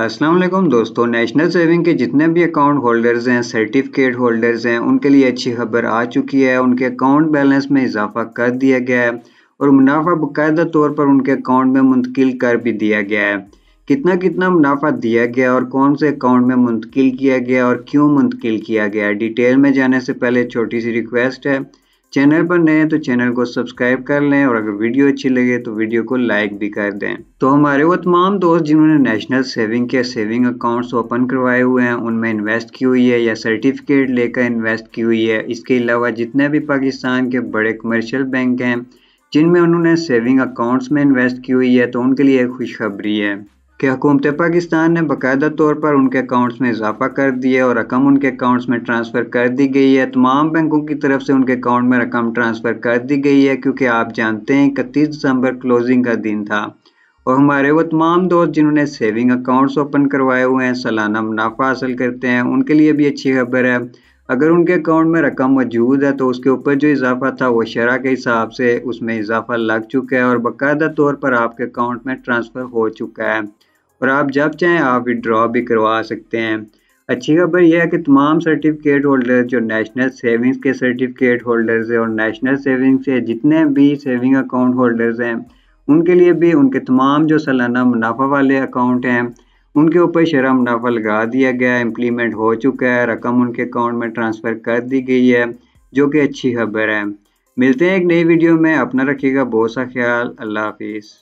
अस्सलाम दोस्तों national saving के जितने भी अकाउंट होल्डर्स हैं सर्टिफिकेट होल्डर्स हैं उनके लिए अच्छी खबर आ चुकी है उनके अकाउंट बैलेंस में इजाफा कर दिया गया है और मुनाफा बाकायदा तौर पर उनके अकाउंट में मुंतकिल कर भी दिया गया है कितना कितना मुनाफा दिया गया और कौन से अकाउंट में मुंतकिल किया गया और क्यों मुंतकिल किया गया डिटेल में जाने से पहले छोटी सी रिक्वेस्ट है चैनल पर नए हैं तो चैनल को सब्सक्राइब कर लें और अगर वीडियो अच्छी लगे तो वीडियो को लाइक भी कर दें तो हमारे वो तमाम दोस्त जिन्होंने नेशनल सेविंग के सेविंग अकाउंट्स ओपन करवाए हुए हैं उनमें इन्वेस्ट की हुई है या सर्टिफिकेट लेकर इन्वेस्ट की हुई है इसके अलावा जितने भी पाकिस्तान के बड़े कमर्शियल बैंक हैं जिनमें उन्होंने सेविंग अकाउंट्स में इन्वेस्ट की हुई है तो उनके लिए खुशखबरी है कि हुकूमत पाकिस्तान ने बाकायदा तौर पर उनके अकाउंट्स में इजाफा कर दिया और रकम उनके अकाउंट्स में ट्रांसफ़र कर दी गई है तमाम बैंकों की तरफ से उनके अकाउंट में रकम ट्रांसफ़र कर दी गई है क्योंकि आप जानते हैं इकतीस दिसंबर क्लोजिंग का दिन था और हमारे वो तमाम दोस्त जिन्होंने सेविंग अकाउंट्स ओपन करवाए हुए हैं सालाना मुनाफा हासिल करते हैं उनके लिए भी अच्छी खबर है अगर उनके अकाउंट में रकम मौजूद है तो उसके ऊपर जो इजाफा था वो शरह के हिसाब से उसमें इजाफा लग चुका है और बाकायदा तौर पर आपके अकाउंट में ट्रांसफ़र हो चुका है और आप जब चाहें आप विड्रॉ भी करवा सकते हैं अच्छी खबर यह है कि तमाम सर्टिफिकेट होल्डर जो नेशनल सेविंग्स के सर्टिफिकेट होल्डर्स हैं और नेशनल सेविंग्स से जितने भी सेविंग अकाउंट होल्डर्स हैं उनके लिए भी उनके तमाम जो सालाना मुनाफा वाले अकाउंट हैं उनके ऊपर शरा मुनाफा लगा दिया गया इम्प्लीमेंट हो चुका है रकम उनके अकाउंट में ट्रांसफ़र कर दी गई है जो कि अच्छी खबर है मिलते हैं एक नई वीडियो में अपना रखिएगा बहुत सा ख्याल अल्लाह हाफिज़